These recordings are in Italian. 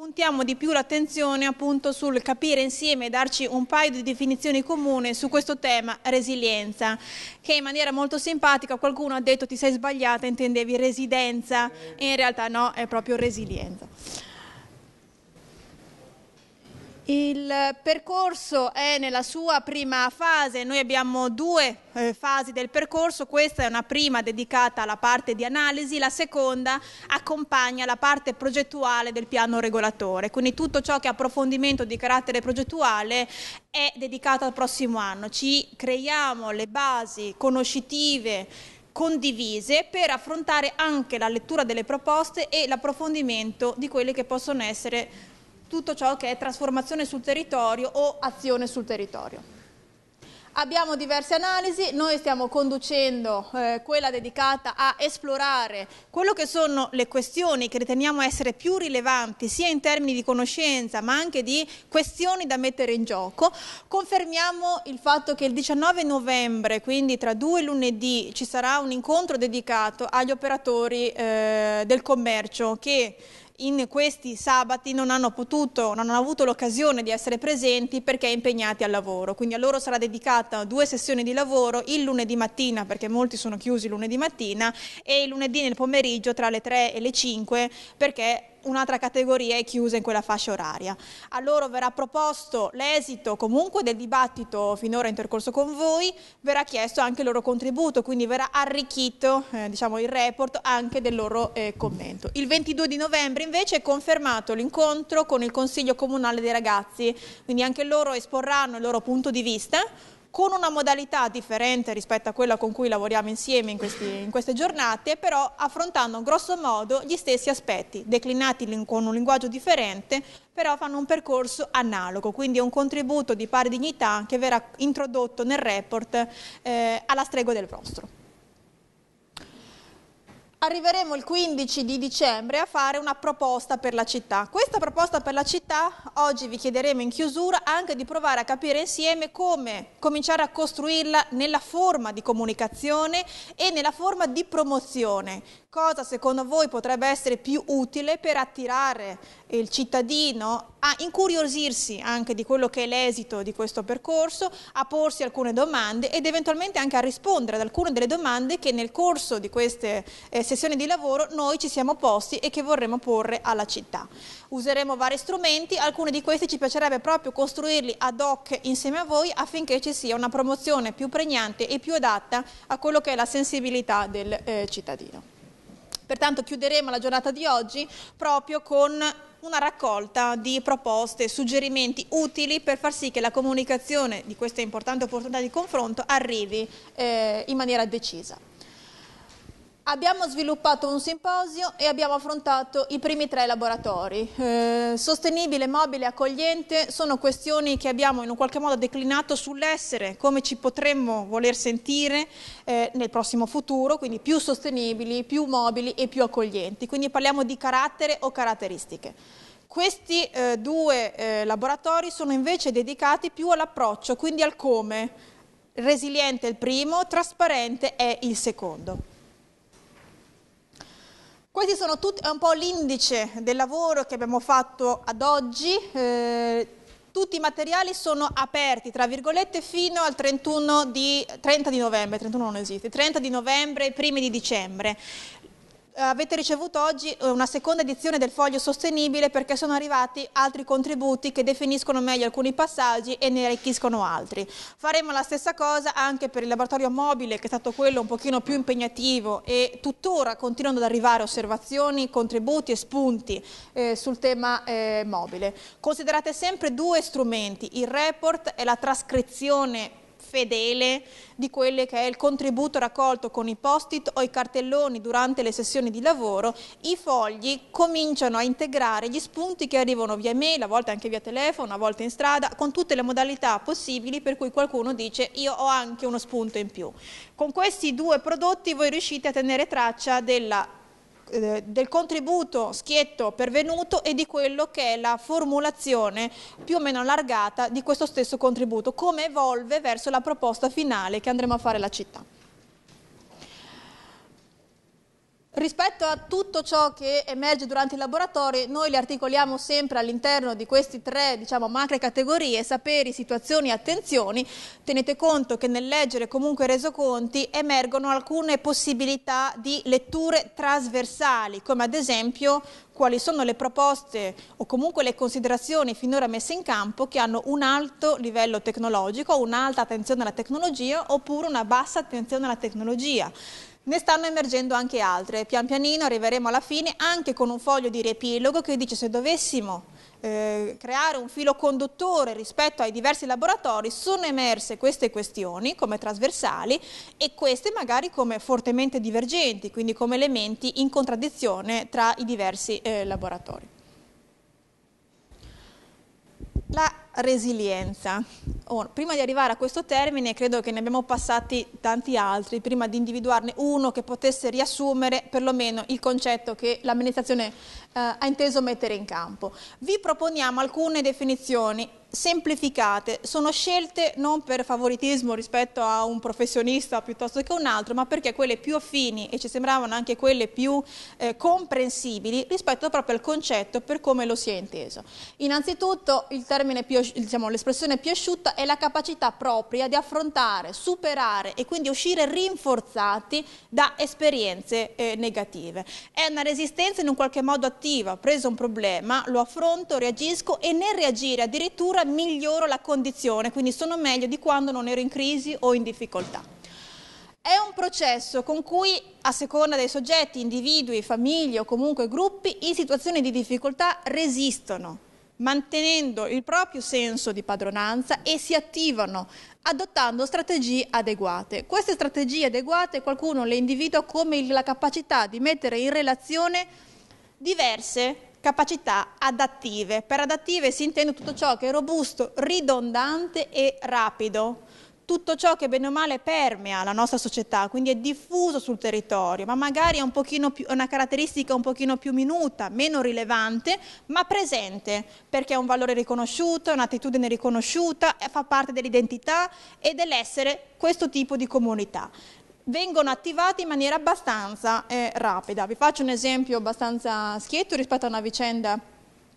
Puntiamo di più l'attenzione appunto sul capire insieme e darci un paio di definizioni comune su questo tema resilienza, che in maniera molto simpatica qualcuno ha detto ti sei sbagliata, intendevi residenza, e in realtà no, è proprio resilienza. Il percorso è nella sua prima fase, noi abbiamo due eh, fasi del percorso, questa è una prima dedicata alla parte di analisi, la seconda accompagna la parte progettuale del piano regolatore, quindi tutto ciò che è approfondimento di carattere progettuale è dedicato al prossimo anno, ci creiamo le basi conoscitive condivise per affrontare anche la lettura delle proposte e l'approfondimento di quelle che possono essere tutto ciò che è trasformazione sul territorio o azione sul territorio. Abbiamo diverse analisi, noi stiamo conducendo eh, quella dedicata a esplorare quello che sono le questioni che riteniamo essere più rilevanti sia in termini di conoscenza ma anche di questioni da mettere in gioco. Confermiamo il fatto che il 19 novembre, quindi tra due lunedì, ci sarà un incontro dedicato agli operatori eh, del commercio che in questi sabati non hanno potuto, non hanno avuto l'occasione di essere presenti perché impegnati al lavoro. Quindi a loro sarà dedicata due sessioni di lavoro il lunedì mattina, perché molti sono chiusi lunedì mattina, e il lunedì nel pomeriggio tra le 3 e le 5 perché un'altra categoria è chiusa in quella fascia oraria. A loro verrà proposto l'esito comunque del dibattito finora intercorso con voi, verrà chiesto anche il loro contributo, quindi verrà arricchito eh, diciamo, il report anche del loro eh, commento. Il 22 di novembre invece è confermato l'incontro con il Consiglio Comunale dei Ragazzi, quindi anche loro esporranno il loro punto di vista con una modalità differente rispetto a quella con cui lavoriamo insieme in, questi, in queste giornate, però affrontando grosso modo gli stessi aspetti, declinati con un linguaggio differente, però fanno un percorso analogo, quindi è un contributo di pari dignità che verrà introdotto nel report eh, alla strego del vostro. Arriveremo il 15 di dicembre a fare una proposta per la città. Questa proposta per la città oggi vi chiederemo in chiusura anche di provare a capire insieme come cominciare a costruirla nella forma di comunicazione e nella forma di promozione. Cosa secondo voi potrebbe essere più utile per attirare il cittadino a incuriosirsi anche di quello che è l'esito di questo percorso, a porsi alcune domande ed eventualmente anche a rispondere ad alcune delle domande che nel corso di queste eh, sessioni di lavoro noi ci siamo posti e che vorremmo porre alla città. Useremo vari strumenti, alcuni di questi ci piacerebbe proprio costruirli ad hoc insieme a voi affinché ci sia una promozione più pregnante e più adatta a quello che è la sensibilità del eh, cittadino. Pertanto chiuderemo la giornata di oggi proprio con una raccolta di proposte, suggerimenti utili per far sì che la comunicazione di questa importante opportunità di confronto arrivi eh, in maniera decisa. Abbiamo sviluppato un simposio e abbiamo affrontato i primi tre laboratori. Eh, sostenibile, mobile, accogliente sono questioni che abbiamo in un qualche modo declinato sull'essere, come ci potremmo voler sentire eh, nel prossimo futuro, quindi più sostenibili, più mobili e più accoglienti. Quindi parliamo di carattere o caratteristiche. Questi eh, due eh, laboratori sono invece dedicati più all'approccio, quindi al come. Resiliente è il primo, trasparente è il secondo. Questi sono tutti, un po' l'indice del lavoro che abbiamo fatto ad oggi. Eh, tutti i materiali sono aperti, tra virgolette, fino al 31 di, 30 di novembre, 31 non esiste, 30 di novembre e primi di dicembre. Eh, avete ricevuto oggi eh, una seconda edizione del foglio sostenibile perché sono arrivati altri contributi che definiscono meglio alcuni passaggi e ne arricchiscono altri. Faremo la stessa cosa anche per il laboratorio mobile che è stato quello un pochino più impegnativo e tuttora continuano ad arrivare osservazioni, contributi e spunti eh, sul tema eh, mobile. Considerate sempre due strumenti, il report e la trascrizione fedele di quello che è il contributo raccolto con i post-it o i cartelloni durante le sessioni di lavoro, i fogli cominciano a integrare gli spunti che arrivano via mail, a volte anche via telefono, a volte in strada, con tutte le modalità possibili per cui qualcuno dice io ho anche uno spunto in più. Con questi due prodotti voi riuscite a tenere traccia della eh, del contributo schietto pervenuto e di quello che è la formulazione più o meno allargata di questo stesso contributo, come evolve verso la proposta finale che andremo a fare la città. Rispetto a tutto ciò che emerge durante i laboratori, noi li articoliamo sempre all'interno di queste tre diciamo, macro categorie, saperi, situazioni e attenzioni. Tenete conto che nel leggere comunque i resoconti emergono alcune possibilità di letture trasversali, come ad esempio quali sono le proposte o comunque le considerazioni finora messe in campo che hanno un alto livello tecnologico, un'alta attenzione alla tecnologia oppure una bassa attenzione alla tecnologia. Ne stanno emergendo anche altre. Pian pianino arriveremo alla fine anche con un foglio di riepilogo che dice se dovessimo eh, creare un filo conduttore rispetto ai diversi laboratori sono emerse queste questioni come trasversali e queste magari come fortemente divergenti, quindi come elementi in contraddizione tra i diversi eh, laboratori. La resilienza. Oh, prima di arrivare a questo termine, credo che ne abbiamo passati tanti altri, prima di individuarne uno che potesse riassumere perlomeno il concetto che l'amministrazione eh, ha inteso mettere in campo. Vi proponiamo alcune definizioni semplificate, sono scelte non per favoritismo rispetto a un professionista piuttosto che un altro, ma perché quelle più affini e ci sembravano anche quelle più eh, comprensibili rispetto proprio al concetto per come lo si è inteso. Innanzitutto diciamo, l'espressione diciamo, più asciutta è la capacità propria di affrontare, superare e quindi uscire rinforzati da esperienze eh, negative. È una resistenza in un qualche modo attiva, ho preso un problema, lo affronto, reagisco e nel reagire addirittura miglioro la condizione, quindi sono meglio di quando non ero in crisi o in difficoltà. È un processo con cui, a seconda dei soggetti, individui, famiglie o comunque gruppi, in situazioni di difficoltà resistono, mantenendo il proprio senso di padronanza e si attivano adottando strategie adeguate. Queste strategie adeguate qualcuno le individua come la capacità di mettere in relazione diverse capacità adattive. Per adattive si intende tutto ciò che è robusto, ridondante e rapido, tutto ciò che bene o male permea la nostra società, quindi è diffuso sul territorio, ma magari è più, una caratteristica un pochino più minuta, meno rilevante, ma presente, perché è un valore riconosciuto, è un'attitudine riconosciuta, fa parte dell'identità e dell'essere questo tipo di comunità vengono attivati in maniera abbastanza eh, rapida. Vi faccio un esempio abbastanza schietto rispetto a una vicenda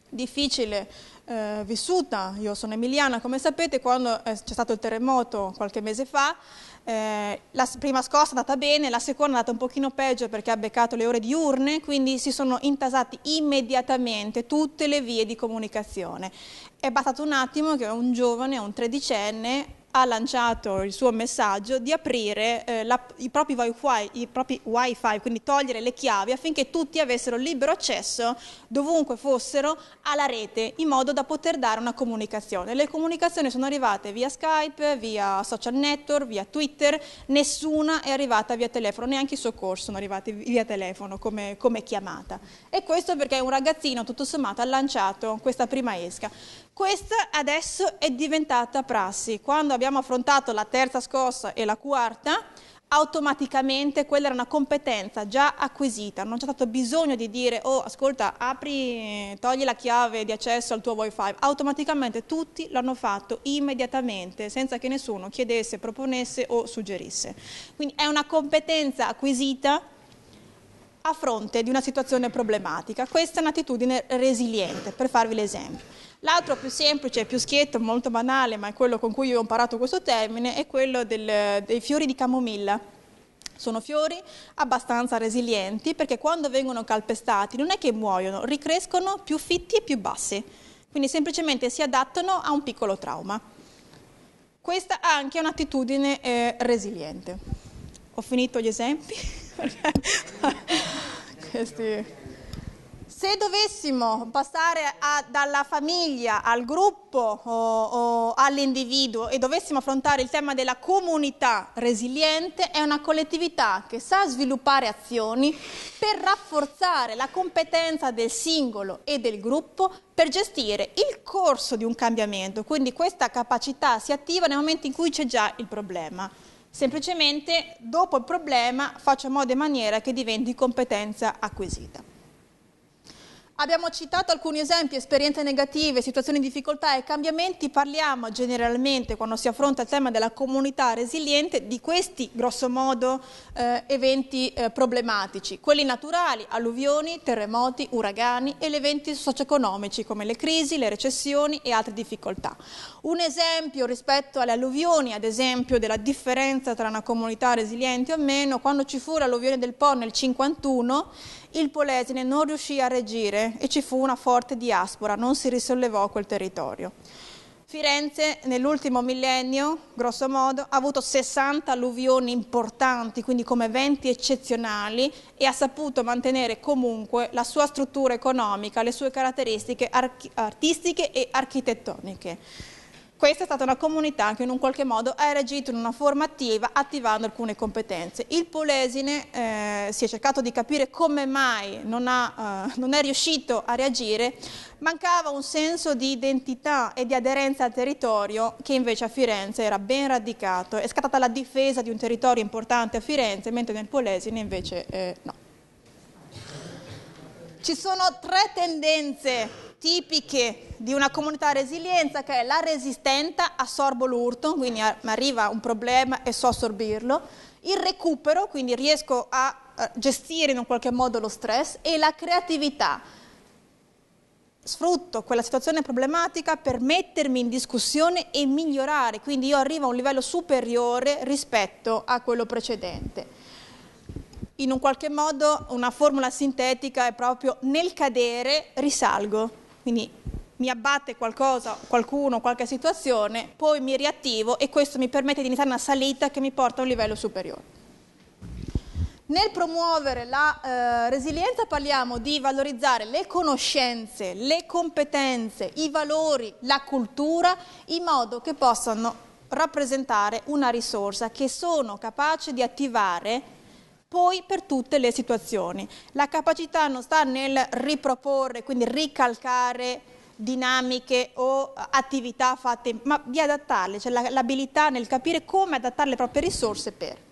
difficile eh, vissuta, io sono emiliana come sapete, quando eh, c'è stato il terremoto qualche mese fa, eh, la prima scossa è andata bene, la seconda è andata un pochino peggio perché ha beccato le ore diurne, quindi si sono intasati immediatamente tutte le vie di comunicazione. È bastato un attimo che un giovane, un tredicenne, ha lanciato il suo messaggio di aprire eh, la, i, propri wifi, i, propri wifi, quindi togliere le chiavi affinché tutti avessero libero accesso dovunque fossero alla rete in modo da poter dare una comunicazione. Le comunicazioni sono arrivate via Skype, via social network, via Twitter, nessuna è arrivata via telefono, neanche i soccorsi sono arrivati via telefono come, come chiamata. E questo perché un ragazzino tutto sommato ha lanciato questa prima esca. Questa adesso è diventata prassi. Quando abbiamo affrontato la terza scossa e la quarta, automaticamente quella era una competenza già acquisita, non c'è stato bisogno di dire oh ascolta apri, togli la chiave di accesso al tuo wifi, automaticamente tutti l'hanno fatto immediatamente senza che nessuno chiedesse, proponesse o suggerisse. Quindi è una competenza acquisita a fronte di una situazione problematica. Questa è un'attitudine resiliente, per farvi l'esempio. L'altro più semplice, più schietto, molto banale, ma è quello con cui io ho imparato questo termine, è quello del, dei fiori di camomilla. Sono fiori abbastanza resilienti perché quando vengono calpestati non è che muoiono, ricrescono più fitti e più bassi. Quindi semplicemente si adattano a un piccolo trauma. Questa ha anche un'attitudine eh, resiliente. Ho finito gli esempi? Questi. Se dovessimo passare a, dalla famiglia al gruppo o, o all'individuo e dovessimo affrontare il tema della comunità resiliente, è una collettività che sa sviluppare azioni per rafforzare la competenza del singolo e del gruppo per gestire il corso di un cambiamento. Quindi questa capacità si attiva nel momento in cui c'è già il problema. Semplicemente dopo il problema faccio in modo e maniera che diventi competenza acquisita. Abbiamo citato alcuni esempi, esperienze negative, situazioni di difficoltà e cambiamenti, parliamo generalmente quando si affronta il tema della comunità resiliente di questi grossomodo eh, eventi eh, problematici, quelli naturali, alluvioni, terremoti, uragani e gli eventi socio-economici come le crisi, le recessioni e altre difficoltà. Un esempio rispetto alle alluvioni, ad esempio della differenza tra una comunità resiliente o meno, quando ci fu l'alluvione del Po nel 1951, il Polesine non riuscì a reggere e ci fu una forte diaspora, non si risollevò quel territorio. Firenze nell'ultimo millennio, grosso modo, ha avuto 60 alluvioni importanti, quindi come eventi eccezionali, e ha saputo mantenere comunque la sua struttura economica, le sue caratteristiche artistiche e architettoniche. Questa è stata una comunità che in un qualche modo ha reagito in una forma attiva attivando alcune competenze. Il Polesine eh, si è cercato di capire come mai non, ha, eh, non è riuscito a reagire, mancava un senso di identità e di aderenza al territorio che invece a Firenze era ben radicato. È scattata la difesa di un territorio importante a Firenze, mentre nel Polesine invece eh, no. Ci sono tre tendenze tipiche di una comunità resilienza che è la resistenza, assorbo l'urto, quindi arriva un problema e so assorbirlo, il recupero, quindi riesco a eh, gestire in un qualche modo lo stress e la creatività. Sfrutto quella situazione problematica per mettermi in discussione e migliorare, quindi io arrivo a un livello superiore rispetto a quello precedente in un qualche modo una formula sintetica è proprio nel cadere risalgo quindi mi abbatte qualcosa, qualcuno, qualche situazione, poi mi riattivo e questo mi permette di iniziare una salita che mi porta a un livello superiore. Nel promuovere la eh, resilienza parliamo di valorizzare le conoscenze, le competenze, i valori, la cultura, in modo che possano rappresentare una risorsa che sono capace di attivare poi per tutte le situazioni. La capacità non sta nel riproporre, quindi ricalcare dinamiche o attività fatte, ma di adattarle, cioè l'abilità nel capire come adattare le proprie risorse per.